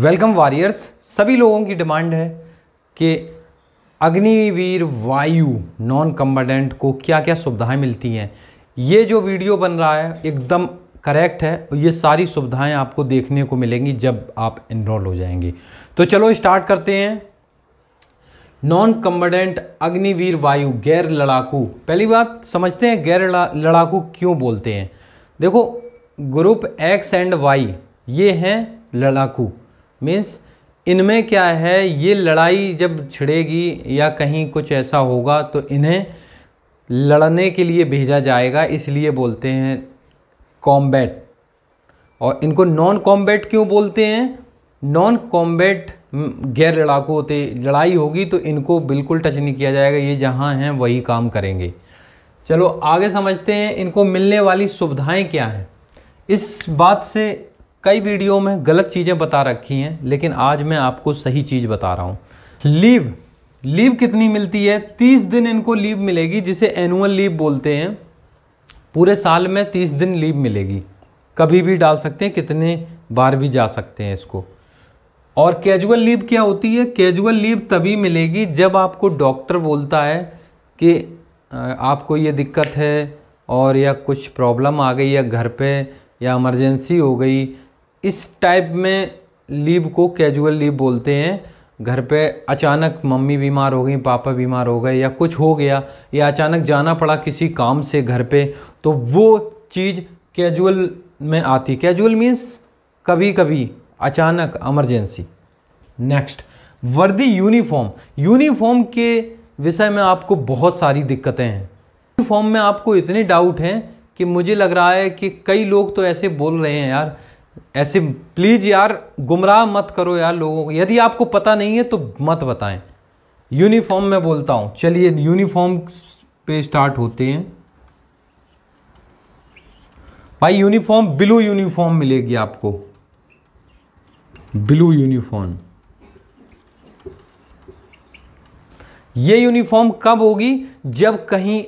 welcome warriors सभी लोगों की डिमांड है कि अग्निवीर वायु नॉन कम्बडेंट को क्या क्या सुविधाएं मिलती हैं ये जो वीडियो बन रहा है एकदम करेक्ट है और ये सारी सुविधाएं आपको देखने को मिलेंगी जब आप इनरोल हो जाएंगे तो चलो स्टार्ट करते हैं नॉन कम्बडेंट अग्निवीर वायु गैर लड़ाकू पहली बात समझते हैं गैर लड़ाकू क्यों बोलते हैं देखो ग्रुप एक्स एंड वाई ये हैं लड़ाकू मीन्स इनमें क्या है ये लड़ाई जब छिड़ेगी या कहीं कुछ ऐसा होगा तो इन्हें लड़ने के लिए भेजा जाएगा इसलिए बोलते हैं कॉम्बैट और इनको नॉन कॉम्बैट क्यों बोलते हैं नॉन कॉम्बैट गैर लड़ाकू होते लड़ाई होगी तो इनको बिल्कुल टच नहीं किया जाएगा ये जहाँ हैं वही काम करेंगे चलो आगे समझते हैं इनको मिलने वाली सुविधाएं क्या हैं इस बात से कई वीडियो में गलत चीज़ें बता रखी हैं लेकिन आज मैं आपको सही चीज़ बता रहा हूँ लीव लीव कितनी मिलती है तीस दिन इनको लीव मिलेगी जिसे एनुअल लीव बोलते हैं पूरे साल में तीस दिन लीव मिलेगी कभी भी डाल सकते हैं कितने बार भी जा सकते हैं इसको और कैजुअल लीव क्या होती है कैजुअल लीव तभी मिलेगी जब आपको डॉक्टर बोलता है कि आपको ये दिक्कत है और या कुछ प्रॉब्लम आ गई या घर पे या इमरजेंसी हो गई इस टाइप में लीव को कैजुअल लीव बोलते हैं घर पे अचानक मम्मी बीमार हो गई पापा बीमार हो गए या कुछ हो गया या अचानक जाना पड़ा किसी काम से घर पे तो वो चीज़ कैजुअल में आती कैजुअल मीन्स कभी कभी अचानक एमरजेंसी नेक्स्ट वर्दी यूनिफॉर्म यूनिफॉर्म के विषय में आपको बहुत सारी दिक्कतें हैं यूनिफॉर्म में आपको इतने डाउट हैं कि मुझे लग रहा है कि कई लोग तो ऐसे बोल रहे हैं यार ऐसे प्लीज यार गुमराह मत करो यार लोगों को यदि आपको पता नहीं है तो मत बताएं यूनिफॉर्म में बोलता हूं चलिए यूनिफॉर्म पे स्टार्ट होते हैं भाई यूनिफॉर्म ब्लू यूनिफॉर्म मिलेगी आपको ब्लू यूनिफॉर्म ये यूनिफॉर्म कब होगी जब कहीं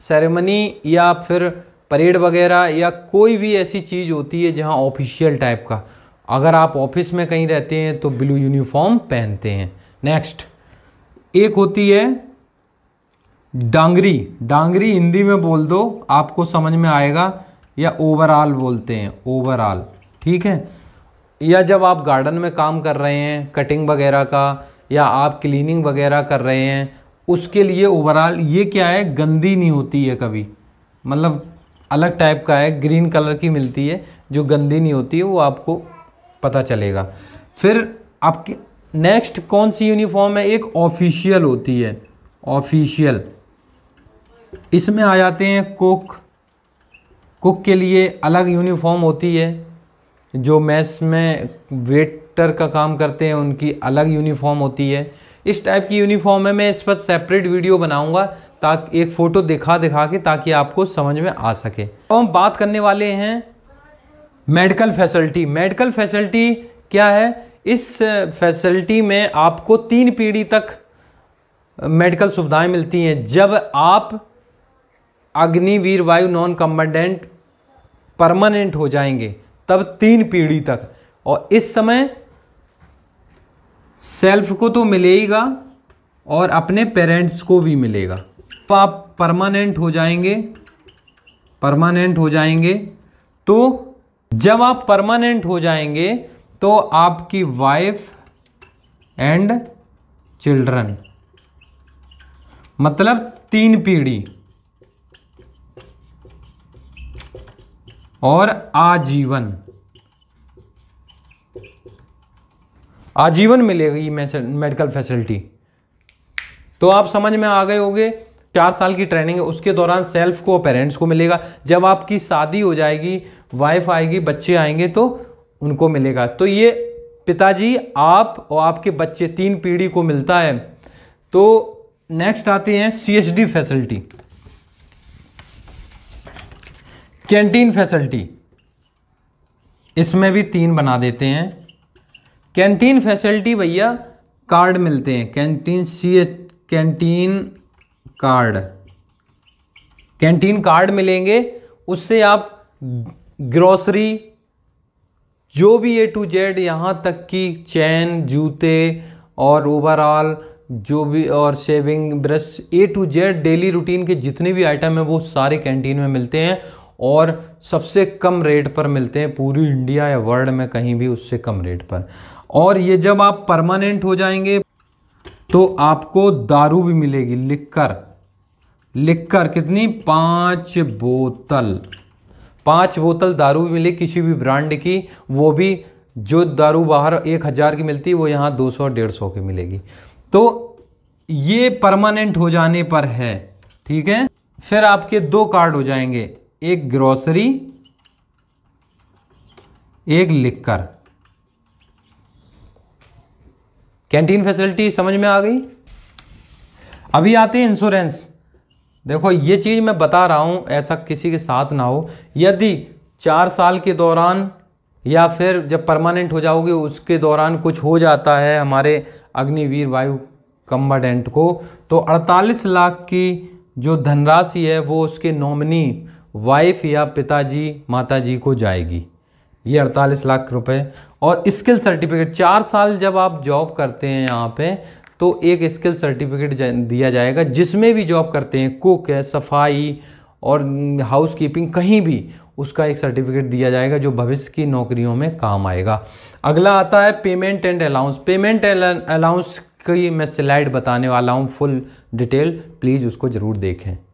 सेरेमनी या फिर परेड वगैरह या कोई भी ऐसी चीज़ होती है जहाँ ऑफिशियल टाइप का अगर आप ऑफिस में कहीं रहते हैं तो ब्लू यूनिफॉर्म पहनते हैं नेक्स्ट एक होती है डांगरी डांगरी हिंदी में बोल दो आपको समझ में आएगा या ओवरऑल बोलते हैं ओवरऑल ठीक है या जब आप गार्डन में काम कर रहे हैं कटिंग वगैरह का या आप क्लीनिंग वगैरह कर रहे हैं उसके लिए ओवरऑल ये क्या है गंदी नहीं होती है कभी मतलब अलग टाइप का है ग्रीन कलर की मिलती है जो गंदी नहीं होती है वो आपको पता चलेगा फिर आपकी नेक्स्ट कौन सी यूनिफॉर्म है एक ऑफिशियल होती है ऑफिशियल इसमें आ जाते हैं कुक कुक के लिए अलग यूनिफॉर्म होती है जो मैस में वेटर का काम करते हैं उनकी अलग यूनिफॉर्म होती है इस टाइप की यूनिफॉर्म है मैं इस पर सेपरेट वीडियो बनाऊंगा ताकि एक फ़ोटो दिखा दिखा के ताकि आपको समझ में आ सके अब हम बात करने वाले हैं मेडिकल फैसिलिटी मेडिकल फैसिलिटी क्या है इस फैसिलिटी में आपको तीन पीढ़ी तक मेडिकल सुविधाएं मिलती हैं जब आप अग्निवीर वायु नॉन कम्बेंट परमानेंट हो जाएंगे तब तीन पीढ़ी तक और इस समय सेल्फ को तो मिलेगा और अपने पेरेंट्स को भी मिलेगा जब आप परमानेंट हो जाएंगे परमानेंट हो जाएंगे तो जब आप परमानेंट हो जाएंगे तो आपकी वाइफ एंड चिल्ड्रन मतलब तीन पीढ़ी और आजीवन आजीवन मिलेगी मेडिकल फैसिलिटी तो आप समझ में आ गए होंगे चार साल की ट्रेनिंग है उसके दौरान सेल्फ को पेरेंट्स को मिलेगा जब आपकी शादी हो जाएगी वाइफ आएगी बच्चे आएंगे तो उनको मिलेगा तो ये पिताजी आप और आपके बच्चे तीन पीढ़ी को मिलता है तो नेक्स्ट आते हैं सीएचडी फैसिलिटी कैंटीन फैसिलिटी इसमें भी तीन बना देते हैं कैंटीन फैसिलिटी भैया कार्ड मिलते हैं canteen C canteen card canteen card मिलेंगे उससे आप ग्रोसरी जो भी ए टू जेड यहाँ तक की चैन जूते और ओवरऑल जो भी और shaving brush A to Z daily routine के जितने भी आइटम हैं वो सारे कैंटीन में मिलते हैं और सबसे कम रेट पर मिलते हैं पूरी इंडिया या वर्ल्ड में कहीं भी उससे कम रेट पर और ये जब आप परमानेंट हो जाएंगे तो आपको दारू भी मिलेगी लिखकर लिखकर कितनी पांच बोतल पांच बोतल दारू भी मिली किसी भी ब्रांड की वो भी जो दारू बाहर एक हज़ार की मिलती वो यहां दो सौ डेढ़ सौ की मिलेगी तो ये परमानेंट हो जाने पर है ठीक है फिर आपके दो कार्ड हो जाएंगे एक ग्रोसरी एक लिक्कर कैंटीन फैसिलिटी समझ में आ गई अभी आते हैं इंश्योरेंस देखो ये चीज़ मैं बता रहा हूँ ऐसा किसी के साथ ना हो यदि चार साल के दौरान या फिर जब परमानेंट हो जाओगे उसके दौरान कुछ हो जाता है हमारे अग्निवीर वायु कम्बाडेंट को तो 48 लाख की जो धनराशि है वो उसके नॉमिनी वाइफ या पिताजी माताजी को जाएगी ये अड़तालीस लाख रुपए और स्किल सर्टिफिकेट चार साल जब आप जॉब करते हैं यहाँ पे तो एक स्किल सर्टिफिकेट दिया जाएगा जिसमें भी जॉब करते हैं कुक है सफाई और हाउस कीपिंग कहीं भी उसका एक सर्टिफिकेट दिया जाएगा जो भविष्य की नौकरियों में काम आएगा अगला आता है payment and allowance payment allowance की मैं स्लाइड बताने वाला हूँ फुल डिटेल प्लीज़ उसको ज़रूर देखें